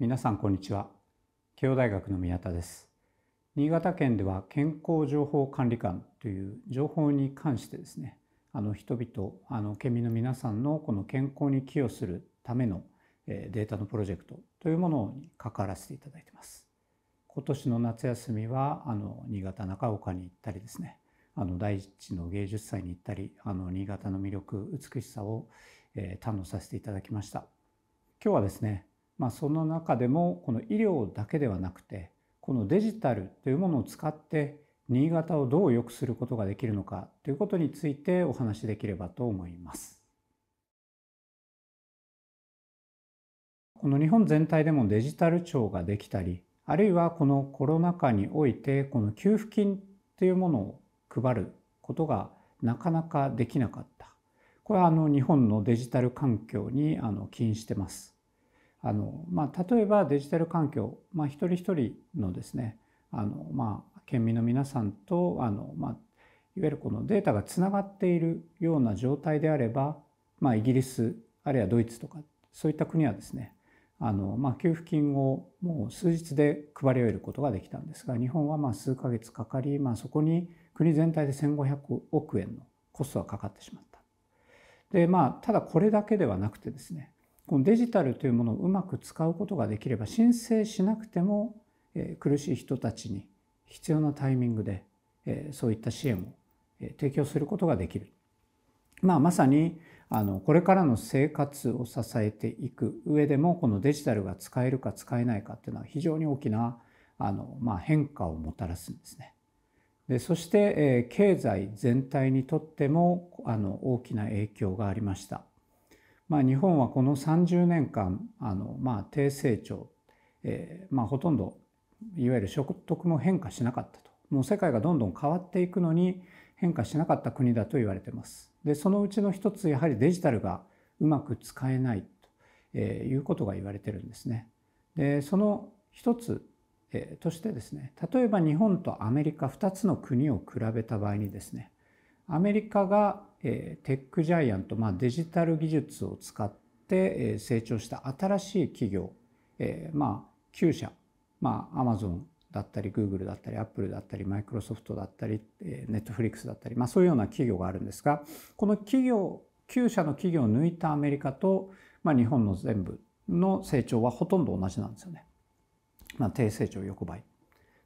皆さんこんにちは慶応大学の宮田です新潟県では健康情報管理官という情報に関してですねあの人々あの県民の皆さんのこの健康に寄与するためのデータのプロジェクトというものに関わらせていただいてます今年の夏休みはあの新潟中岡に行ったりですねあの第一の芸術祭に行ったりあの新潟の魅力美しさを、え堪能させていただきました今日はですねまあ、その中でもこの医療だけではなくてこのデジタルというものを使って新潟をどう良くすることができるのかということについてお話しできればと思います。この日本全体でもデジタル庁ができたりあるいはこのコロナ禍においてこの給付金というものを配ることがなかなかできなかったこれはあの日本のデジタル環境にあの起因してます。あの、まあ、例えばデジタル環境、まあ、一人一人のですねあの、まあ、県民の皆さんとあの、まあ、いわゆるこのデータがつながっているような状態であれば、まあ、イギリスあるいはドイツとかそういった国はですねあの、まあ、給付金をもう数日で配り終えることができたんですが日本はまあ数ヶ月かかり、まあ、そこに国全体で1,500億円のコストがかかってしまった。でまあただこれだけではなくてですねこのデジタルというものをうまく使うことができれば申請しなくても苦しい人たちに必要なタイミングでそういった支援を提供することができる、まあ、まさにあのこれからの生活を支えていく上でもこのデジタルが使えるか使えないかっていうのは非常に大きなあの、まあ、変化をもたらすんですね。でそして、え経済全体にとってもあの大きな影響がありました。まあ、日本はこの30年間あの、まあ、低成長、えーまあ、ほとんどいわゆる所得も変化しなかったともう世界がどんどん変わっていくのに変化しなかった国だと言われてますでそのうちの一つやはりデジタルがうまく使えないということが言われてるんですねでその一つとしてですね例えば日本とアメリカ2つの国を比べた場合にですねアメリカが、えー、テックジャイアント、まあ、デジタル技術を使って、えー、成長した新しい企業、えー、まあ9社、まあ、アマゾンだったりグーグルだったりアップルだったりマイクロソフトだったりネットフリックスだったり、まあ、そういうような企業があるんですがこの企業9社の企業を抜いたアメリカと、まあ、日本の全部の成長はほとんど同じなんですよね。まあ、低成長横ばい。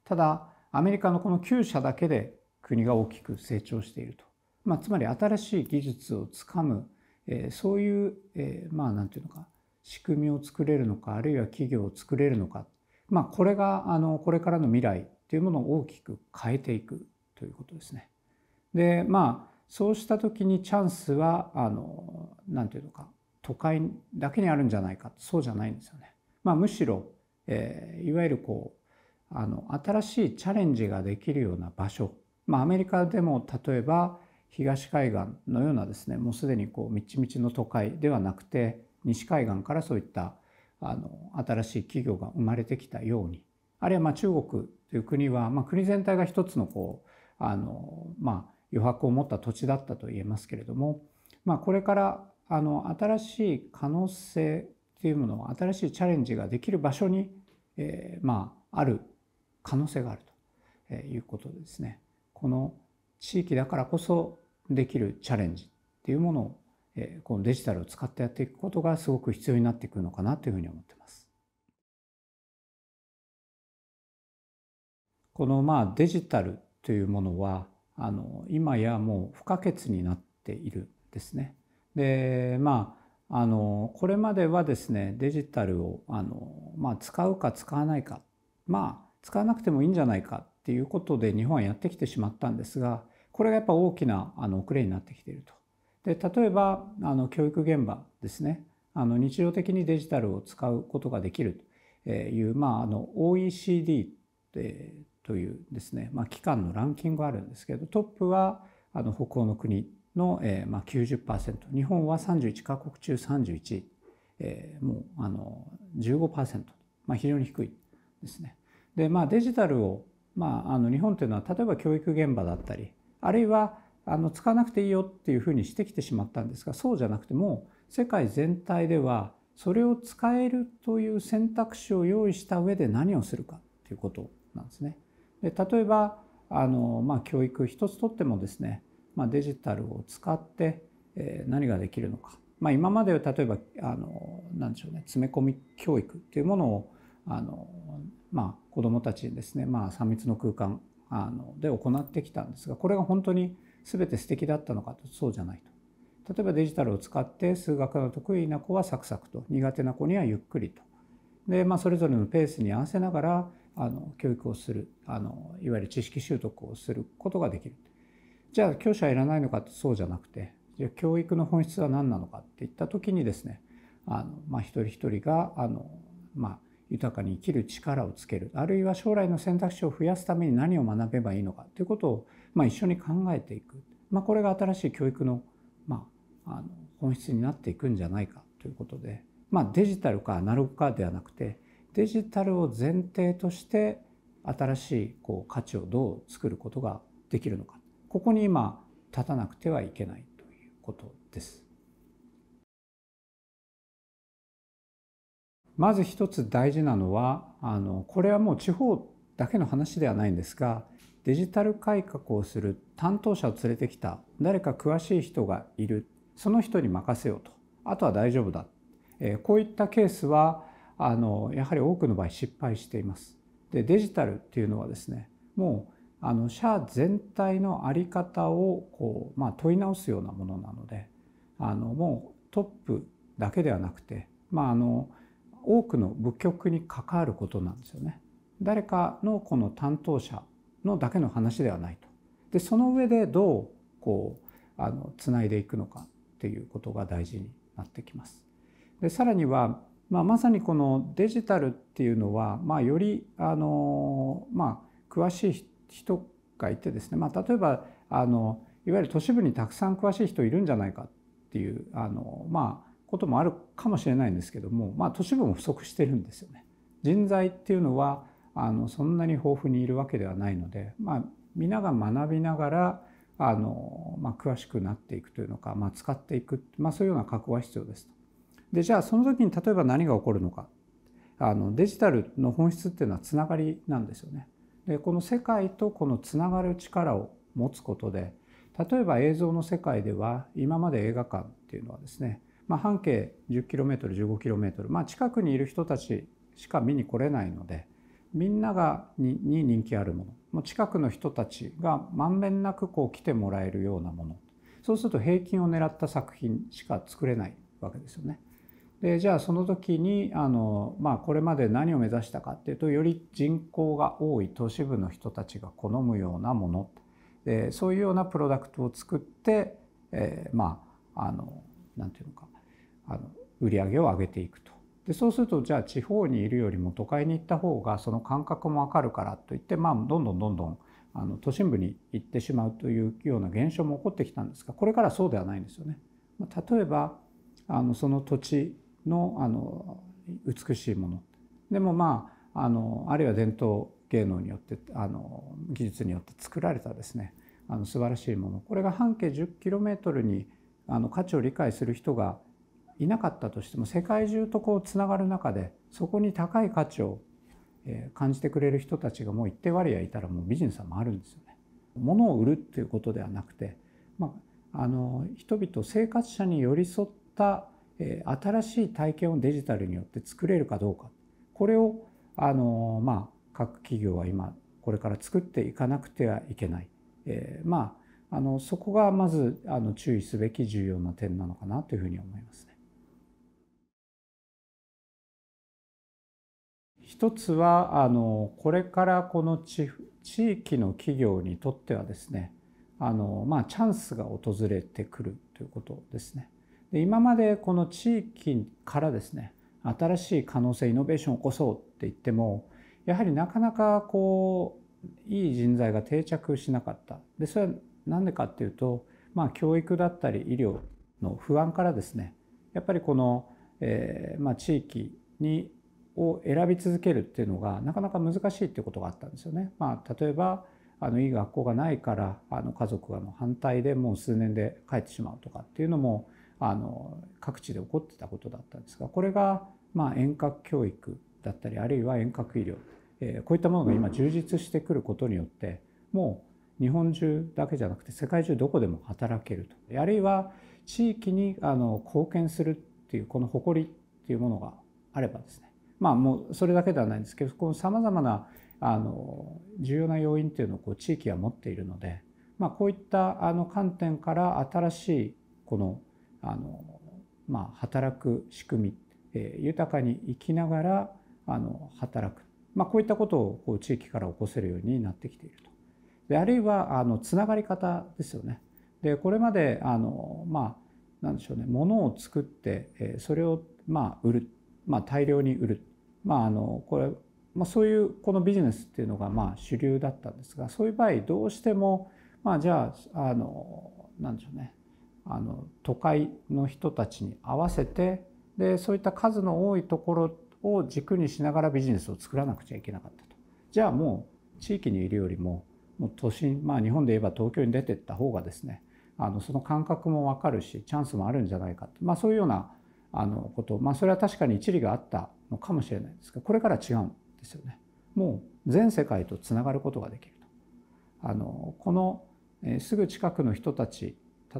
ただアメリカのこの9社だけで国が大きく成長していると。まあ、つまり新しい技術をつかむ、えー、そういう、えー、まあ何て言うのか仕組みを作れるのかあるいは企業を作れるのか、まあ、これがあのこれからの未来というものを大きく変えていくということですね。でまあそうした時にチャンスはあの何て言うのか都会だけにあるんじゃないかそうじゃないんですよね。まあ、むしろ、えー、いわゆるこうあの新しいチャレンジができるような場所、まあ、アメリカでも例えば、東海岸のようなですねもうすでにこうみちみちの都会ではなくて西海岸からそういったあの新しい企業が生まれてきたようにあるいはま中国という国は、ま国全体が一つのこうあの、ま余白を持った土地だったと言えますけれども、まこれからあの新しい可能性というものを新しいチャレンジができる場所に、えまある可能性があるということですね。この地域だからこそできるチャレンジっていうものをこのデジタルを使ってやっていくことがすごく必要になってくるのかなというふうに思ってます。このまあデジタルというものはあの今やもう不可欠になっているですね。でまああのこれまではですねデジタルをあの、まあ、使うか使わないかまあ使わなくてもいいんじゃないかっていうことで日本はやってきてしまったんですがこれがやっぱ大きなあの遅れになってきていると。で例えばあの教育現場ですねあの日常的にデジタルを使うことができるという、まあ、あの OECD というですね、まあ、機関のランキングがあるんですけどトップはあの北欧の国の、えーまあ90、90%日本は31カ国中31、えー、もうあの15%、まあ、非常に低いですね。でまあデジタルを、まあ、あの日本というのは例えば教育現場だったりあるいはあの使わなくていいよっていうふうにしてきてしまったんですがそうじゃなくても世界全体ではそれを使えるという選択肢を用意した上で何をするかっていうことなんですね。で例えばあの、まあ、教育一つとってもですね、まあ、デジタルを使って、えー、何ができるのか、まあ、今までは例えばあのなんでしょうね詰め込み教育っていうものをあの、まあ、子どもたちにですね、まあ、3密の空間あので行ってきたんですがこれが本当に全て素敵だったのかとそうじゃないと例えばデジタルを使って数学の得意な子はサクサクと苦手な子にはゆっくりとで、まあ、それぞれのペースに合わせながらあの教育をするあのいわゆる知識習得をすることができるじゃあ教師はいらないのかとそうじゃなくてじゃあ教育の本質は何なのかっていった時にですねあの、まあ、一人一人があの、まあ、豊かに生きる力をつけるあるいは将来の選択肢を増やすために何を学べばいいのかということを、まあ、一緒に考えていく、まあ、これが新しい教育の,、まあ、あの本質になっていくんじゃないかということで、まあ、デジタルかアナログかではなくてデジタルを前提として新しいこう価値をどう作ることができるのかここに今立たなくてはいけないということです。まず一つ大事なのはあのこれはもう地方だけの話ではないんですがデジタル改革をする担当者を連れてきた誰か詳しい人がいるその人に任せようとあとは大丈夫だ、えー、こういったケースはあのやはり多くの場合失敗しています。でデジタルっていうのはですねもうあの社全体の在り方をこう、まあ、問い直すようなものなのであのもうトップだけではなくて、まあ、あの多くの部局に関わることなんですよね。誰かのこの担当者のだけの話ではないと。でその上でどうこうあのつないでいくのかっていうことが大事になってきます。でさらには、まあ、まさにこのデジタルっていうのは、まあ、よりあの、まあ、詳しい人がいてですね、まあ、例えばあのいわゆる都市部にたくさん詳しい人いるんじゃないかっていうあのまあこともあるかもしれないんですけども、まあ、都市部も不足してるんですよね。人材っていうのはあのそんなに豊富にいるわけではないので、まあ、皆が学びながらあの、まあ、詳しくなっていくというのか、まあ、使っていく、まあ、そういうような覚悟が必要ですと。でじゃあその時に例えば何が起こるのかあのデジタルの本質っていうのはつながりなんですよね。でこの世界とこのつながる力を持つことで例えば映像の世界では今まで映画館っていうのはですねまあ、半径 10km15km、まあ、近くにいる人たちしか見に来れないのでみんながにに人気あるものもう近くの人たちがまんべんなくこう来てもらえるようなものそうすると平均を狙った作品しか作れないわけですよね。でじゃあその時にあの、まあ、これまで何を目指したかっていうとより人口が多い都市部の人たちが好むようなものでそういうようなプロダクトを作って、えー、まああのなんていうのかあの売り上げを上げていくとでそうするとじゃあ地方にいるよりも都会に行った方がその感覚もわかるからといって、まあ、どんどんどんどんあの都心部に行ってしまうというような現象も起こってきたんですがこれからそうではないんですよね。例えばあのその土地のあの美しいものでもまああのあるいは伝統芸能によってあの技術によって作られたですねあの素晴らしいものこれが半径 10km にあの価値を理解する人がいなかったとしても世界中とこうつながる中でそこに高い価値を感じてくれる人たちがもう一定割合いたらもうビジネスはあるんですよね。物を売るっていうことではなくて、まあ、あの人々生活者に寄り添った新しい体験をデジタルによって作れるかどうかこれをあの、まあ、各企業は今これから作っていかなくてはいけない、えー、まああのそこがまずあの注意すべき重要な点なのかなというふうに思いますね。一つはあのこれからこの地域の企業にとってはですねあの、まあ、チャンスが訪れてくるということですね。で今までこの地域からですね新しい可能性イノベーションを起こそうって言ってもやはりなかなかこういい人材が定着しなかったでそれは何でかっていうと、まあ、教育だったり医療の不安からですねやっぱりこの、えーまあ、地域にを選び続けるっていうのがなかなか難しいっていうことがあったんですよね。まあ、例えばあのいい学校がないからあの家族がの反対でもう数年で帰ってしまうとかっていうのもあの各地で起こってたことだったんですがこれがまあ遠隔教育だったりあるいは遠隔医療、えー、こういったものが今充実してくることによってもう日本中だけじゃなくて世界中どこでも働けるとあるいは地域にあの貢献するっていうこの誇りっていうものがあればですねまあもうそれだけではないんですけどさまざまなあの重要な要因というのをこう地域は持っているので、まあ、こういったあの観点から新しいこのあの、まあ、働く仕組み、えー、豊かに生きながらあの働く、まあ、こういったことをこう地域から起こせるようになってきていると。であるいはあのつながり方ですよね。でこれまであの、まあ、なんでしょうねものを作って、えー、それをまあ売るまあ、大量に売る、まあ、あのこれまあ、そういうこのビジネスっていうのがまあ主流だったんですがそういう場合どうしてもまあじゃああのなんでしょうねあの都会の人たちに合わせてでそういった数の多いところを軸にしながらビジネスを作らなくちゃいけなかったと。じゃあもう地域にいるよりももう都心まあ日本で言えば東京に出てった方がですねあのその感覚も分かるしチャンスもあるんじゃないかと、まあ、そういうようなあのことまあそれは確かに一理があったのかもしれないですがこれから違うんですよね。もう全世界とつながることができると。あのこのすぐ近くの人たち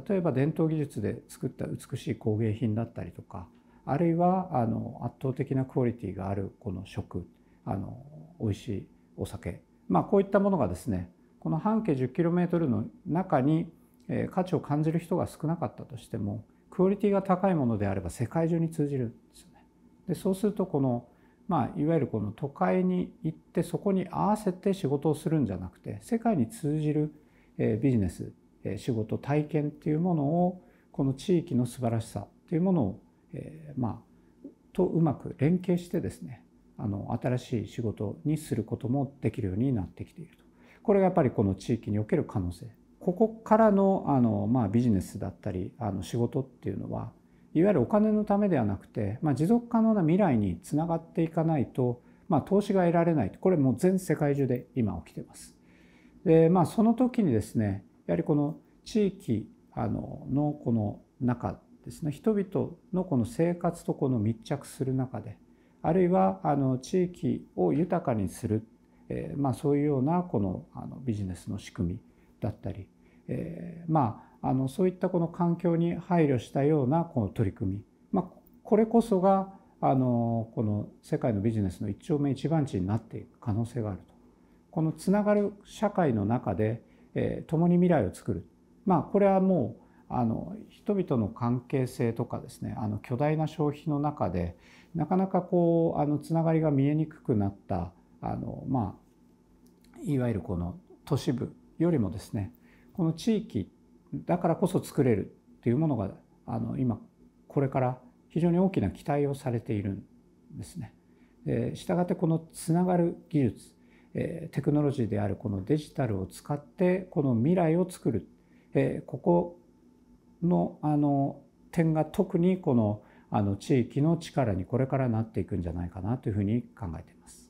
例えば伝統技術で作った美しい工芸品だったりとかあるいはあの圧倒的なクオリティがあるこの食あの美味しいお酒、まあ、こういったものがですねこの半径 10km の中に価値を感じる人が少なかったとしてもクオリティが高いものであれば世界中に通じるんですよね。でそうするとこのまあ、いわゆるこの都会に行ってそこに合わせて仕事をするんじゃなくて世界に通じるえビジネスえ仕事体験っていうものをこの地域の素晴らしさっていうものを、えー、まあとうまく連携してですねあの新しい仕事にすることもできるようになってきているとこれがやっぱりこの地域における可能性ここからのあの、まあ、ビジネスだったりあの仕事っていうのはいわゆるお金のためではなくて、まあ、持続可能な未来につながっていかないと、まあ、投資が得られないこれもう全世界中で今起きてます。でまあその時にですねやはりこの地域あののこの中ですね人々のこの生活とこの密着する中であるいはあの地域を豊かにする、えー、まあ、そういうようなこのあのビジネスの仕組みだったりえー、まああのそういったこの環境に配慮したようなこの取り組み、まあ、これこそがあのこの世界のビジネスの一丁目一番地になっていく可能性があるとこのつながる社会の中で、えー、共に未来を作る、まあ、これはもうあの人々の関係性とかですねあの巨大な消費の中でなかなかこうあのつながりが見えにくくなったあの、まあ、いわゆるこの都市部よりもですねこの地域だからこそ作れるっていうものがあの今これから非常に大きな期待をされているんですね。したがってこのつながる技術テクノロジーであるこのデジタルを使ってこの未来を作る、えここのあの点が特にこのあの地域の力にこれからなっていくんじゃないかなというふうに考えています。